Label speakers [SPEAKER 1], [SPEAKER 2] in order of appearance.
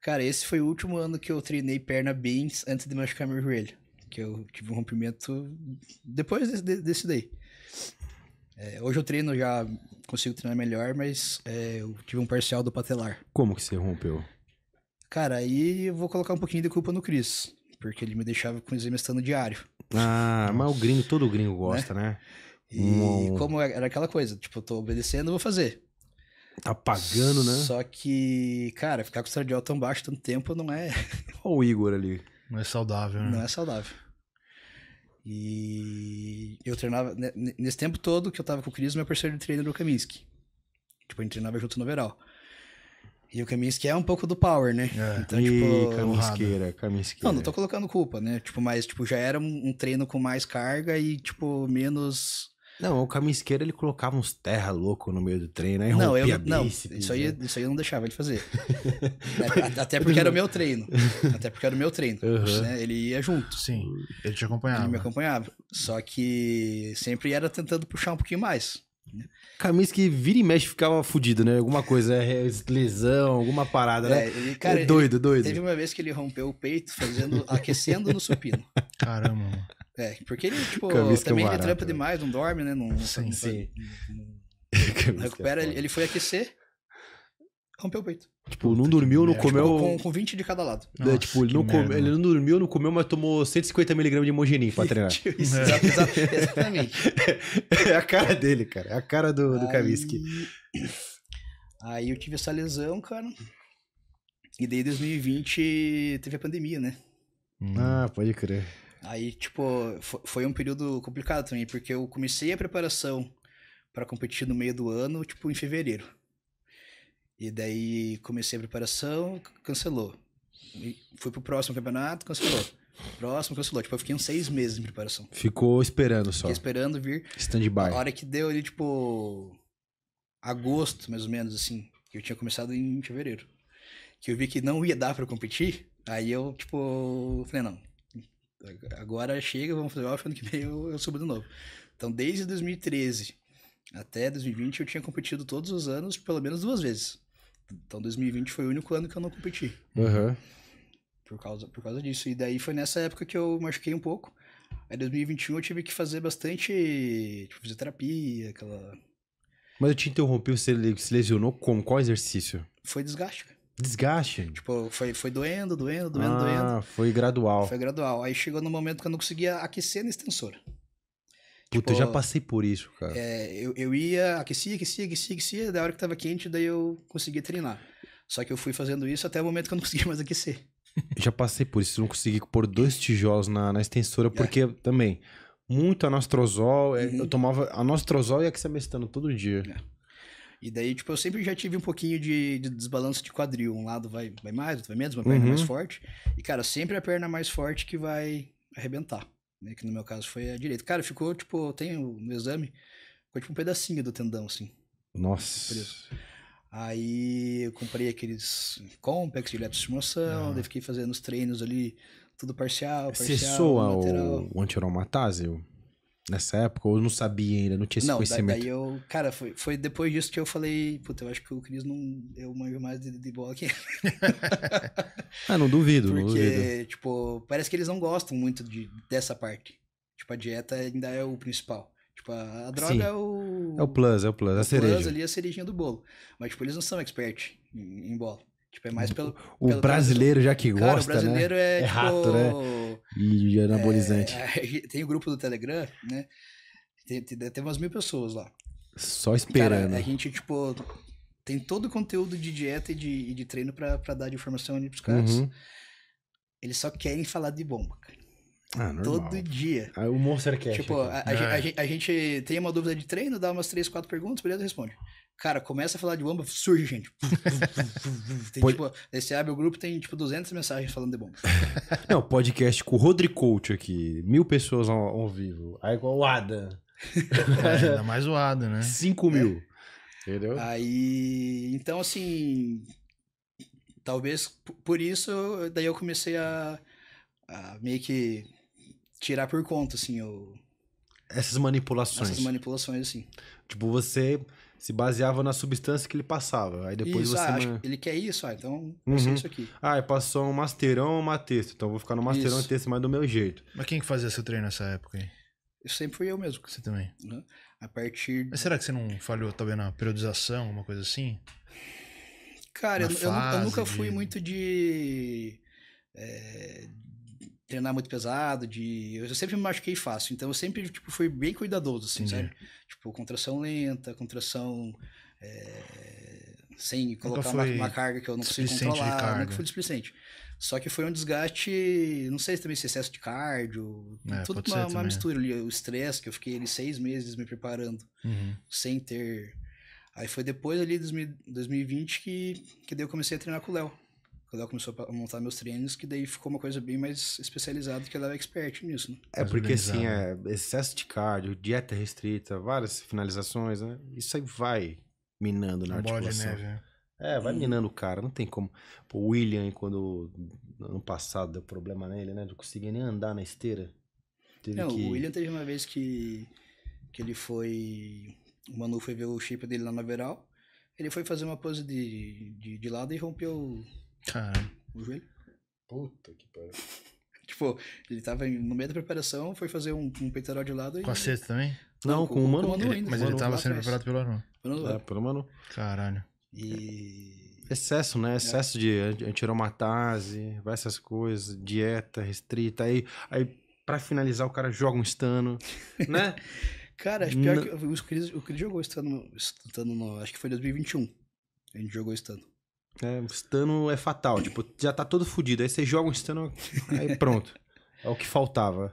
[SPEAKER 1] Cara, esse foi o último ano que eu treinei perna bem antes de machucar meu joelho. Que eu tive um rompimento depois desse, desse daí. É, hoje eu treino, já consigo treinar melhor, mas é, eu tive um parcial do patelar.
[SPEAKER 2] Como que você rompeu?
[SPEAKER 1] Cara, aí eu vou colocar um pouquinho de culpa no Cris, porque ele me deixava com exame estando diário.
[SPEAKER 2] Ah, mas o gringo, todo gringo gosta, né? né? E hum. como
[SPEAKER 1] era aquela coisa, tipo, eu tô obedecendo, eu vou fazer. Tá pagando, né? Só que, cara, ficar com o estradiol tão baixo tanto tempo não é.
[SPEAKER 2] Olha o Igor ali. Não é
[SPEAKER 1] saudável, né? Não é saudável. E eu treinava. Nesse tempo todo que eu tava com o Cris, meu parceiro de treino era o Kaminsky. Tipo, a gente treinava junto no Veral. E o Kaminsky é um pouco do power, né? É. Então, e tipo. Camisqueira,
[SPEAKER 2] camisqueira. Não, não tô
[SPEAKER 1] colocando culpa, né? Tipo, mas tipo, já era um treino com mais carga e, tipo, menos
[SPEAKER 2] não, o camisqueiro ele colocava uns terra louco no meio do treino, né? aí não, eu, não, bíceps, isso aí, né?
[SPEAKER 1] isso aí eu não deixava ele fazer. É, até porque era o meu treino. Até porque era o meu treino. Uhum. Né? Ele ia junto. Sim, ele te acompanhava. Ele me acompanhava. Só que sempre era tentando puxar um pouquinho mais. Né? Camisa que vira e mexe ficava fudido, né? Alguma coisa, é, é
[SPEAKER 2] lesão, alguma parada, é, né? Ele, cara, doido, doido. Teve
[SPEAKER 1] uma vez que ele rompeu o peito fazendo, aquecendo no supino. Caramba. É, porque ele, tipo, Camisca também ele trampa demais, não dorme, né? Não, não sim, sim. Não, não recupera, é ele foi aquecer, rompeu o peito.
[SPEAKER 2] Tipo, não dormiu, não comeu. Tipo, com,
[SPEAKER 1] com 20 de cada lado. É, Nossa, é, tipo, ele não, come... ele
[SPEAKER 2] não dormiu, não comeu, mas tomou 150mg de hemogenin pra treinar. Tipo isso, é. exatamente. É a cara dele, cara. É a cara do, do Aí...
[SPEAKER 1] aí eu tive essa lesão, cara. E daí 2020 teve a pandemia, né?
[SPEAKER 2] Ah, pode crer.
[SPEAKER 1] Aí, tipo, foi um período complicado também, porque eu comecei a preparação para competir no meio do ano, tipo, em fevereiro. E daí comecei a preparação, cancelou. E fui pro próximo campeonato, cancelou. Próximo cancelou. Tipo, eu fiquei uns seis meses em preparação.
[SPEAKER 2] Ficou esperando só. Fiquei esperando
[SPEAKER 1] vir. Stand-by. A hora que deu ali, tipo. Agosto, mais ou menos, assim. Que eu tinha começado em fevereiro. Que eu vi que não ia dar pra competir. Aí eu, tipo, falei, não, agora chega, vamos fazer off, ano que vem eu, eu subo de novo. Então, desde 2013 até 2020, eu tinha competido todos os anos, pelo menos duas vezes. Então, 2020 foi o único ano que eu não competi. Uhum. Por, causa, por causa disso. E daí foi nessa época que eu machuquei um pouco. Aí, 2021, eu tive que fazer bastante tipo, fisioterapia, aquela.
[SPEAKER 2] Mas eu te interrompi, você se lesionou como? Qual exercício?
[SPEAKER 1] Foi desgaste, cara.
[SPEAKER 2] Desgaste?
[SPEAKER 1] Tipo, foi, foi doendo, doendo, doendo, ah, doendo.
[SPEAKER 2] Foi gradual. Foi
[SPEAKER 1] gradual. Aí chegou no momento que eu não conseguia aquecer no extensor.
[SPEAKER 2] Puta, tipo, eu já passei por isso, cara.
[SPEAKER 1] É, eu, eu ia, aquecia, aquecia, aquecia, aquecia, da hora que tava quente, daí eu conseguia treinar. Só que eu fui fazendo isso até o momento que eu não conseguia mais aquecer.
[SPEAKER 2] Já passei por isso, não consegui pôr dois tijolos na, na extensora, é. porque também, muito anastrozol, é, uhum. eu tomava
[SPEAKER 1] anastrozol e
[SPEAKER 2] axamestano todo dia. É.
[SPEAKER 1] E daí, tipo, eu sempre já tive um pouquinho de, de desbalanço de quadril. Um lado vai, vai mais, outro vai menos, uma uhum. perna mais uhum. forte. E, cara, sempre a perna mais forte que vai arrebentar. Né? Que no meu caso foi a direita. Cara, ficou, tipo, tem no exame, ficou tipo um pedacinho do tendão, assim.
[SPEAKER 2] Nossa. Preso.
[SPEAKER 1] Aí eu comprei aqueles complexos de eletroestimulação, ah. daí fiquei fazendo os treinos ali, tudo parcial, parcial, Cessou lateral.
[SPEAKER 2] o antiaromatase? nessa época? Ou não sabia ainda, não tinha esse não, conhecimento? Não, daí
[SPEAKER 1] eu... Cara, foi, foi depois disso que eu falei... Puta, eu acho que o Cris não... Eu manjo mais de, de bola que
[SPEAKER 2] Ah, não duvido, Porque, não duvido.
[SPEAKER 1] tipo, parece que eles não gostam muito de, dessa parte. Tipo, a dieta ainda é o principal. Tipo, a, a droga Sim. é o... É o
[SPEAKER 2] plus, é o plus, é a cereja. O plus
[SPEAKER 1] ali é a cerejinha do bolo. Mas, tipo, eles não são expert em, em bola. Tipo, é mais pelo. O pelo brasileiro, caso. já que Cara, gosta. O né? brasileiro né? é, é tipo, rato, né? E anabolizante. É, é tem o grupo do Telegram, né? Tem, tem, tem umas mil pessoas lá.
[SPEAKER 2] Só esperando. Cara, a
[SPEAKER 1] gente, tipo, tem todo o conteúdo de dieta e de, e de treino para dar de informação ali pros caras. Uhum. Eles só querem falar de bomba, cara.
[SPEAKER 2] Ah, Todo dia. Aí ah, o Monster Cash. Tipo, a, a, é.
[SPEAKER 1] gente, a, gente tem uma dúvida de treino, dá umas três, quatro perguntas, beleza, responde. Cara, começa a falar de bomba, surge gente. tem, Pod... tipo, abre o grupo, tem tipo 200 mensagens falando de bomba.
[SPEAKER 2] Não, podcast com o Rodrigo Coach aqui, mil pessoas ao, ao vivo.
[SPEAKER 1] Aí igual o Ada. É, ainda mais o Ada, né? 5 mil. É. Entendeu? Aí, então assim, talvez por isso, daí eu comecei a, a meio que tirar por conta, assim, o... Essas manipulações. Essas manipulações, assim.
[SPEAKER 2] Tipo, você se baseava na substância que ele passava. Aí depois isso, você. Ah, man...
[SPEAKER 1] ele quer isso, ah, então uhum. sei isso aqui.
[SPEAKER 2] Ah, passou um masterão ou uma texto. Então eu vou ficar no masterão isso. e
[SPEAKER 1] texto, mas do meu jeito. Mas quem que fazia seu treino nessa época aí? Eu sempre fui eu mesmo. Você também? Uhum. A partir. Mas será que você não falhou, talvez, na periodização, alguma coisa assim? Cara, eu, eu, eu, nunca fui de... muito de. É treinar muito pesado, de. Eu sempre me machuquei fácil, então eu sempre tipo, fui bem cuidadoso, assim, sabe? Tipo, contração lenta, contração. É... Sem colocar uma, uma, carga que eu não consigo controlar, nunca fui displicente. Só que foi um desgaste, não sei também se é excesso de cardio, é, tudo uma, uma mistura ali. O estresse, que eu fiquei ali seis meses me preparando, uhum. sem ter. Aí foi depois ali, 2020, que, que daí eu comecei a treinar com o Léo quando ela começou a montar meus treinos, que daí ficou uma coisa bem mais especializada, que ela era é expert nisso, né? É porque, assim,
[SPEAKER 2] é excesso de cardio, dieta restrita, várias finalizações, né? Isso aí vai minando na Bola articulação. De neve, né?
[SPEAKER 1] É, vai minando
[SPEAKER 2] o cara, não tem como. O William, quando ano passado deu problema nele, né? Não conseguia nem andar na esteira. Teve não, que... o William
[SPEAKER 1] teve uma vez que, que ele foi. O Manu foi ver o shape dele lá na Veral. Ele foi fazer uma pose de, de, de lado e rompeu Caralho. O joelho. Puta que pariu. Tipo, ele tava no meio da preparação, foi fazer um, um peitoral de lado e. Com a seta também? Não, com, com o Manu. Com o Manu ainda, mas ele tava sendo preparado pelo Manu. É,
[SPEAKER 2] pelo Manu. Caralho. E. Excesso, né? Excesso é. de antiromatase, vai essas coisas, dieta restrita. Aí, aí para finalizar, o cara joga um estano, né? cara, acho pior N
[SPEAKER 1] que o Cris, jogou stano, stano no, acho que foi 2021. A gente jogou stano. É, um stano é fatal. Tipo, já tá todo fodido Aí você joga um stano, aí
[SPEAKER 2] pronto. É o que faltava.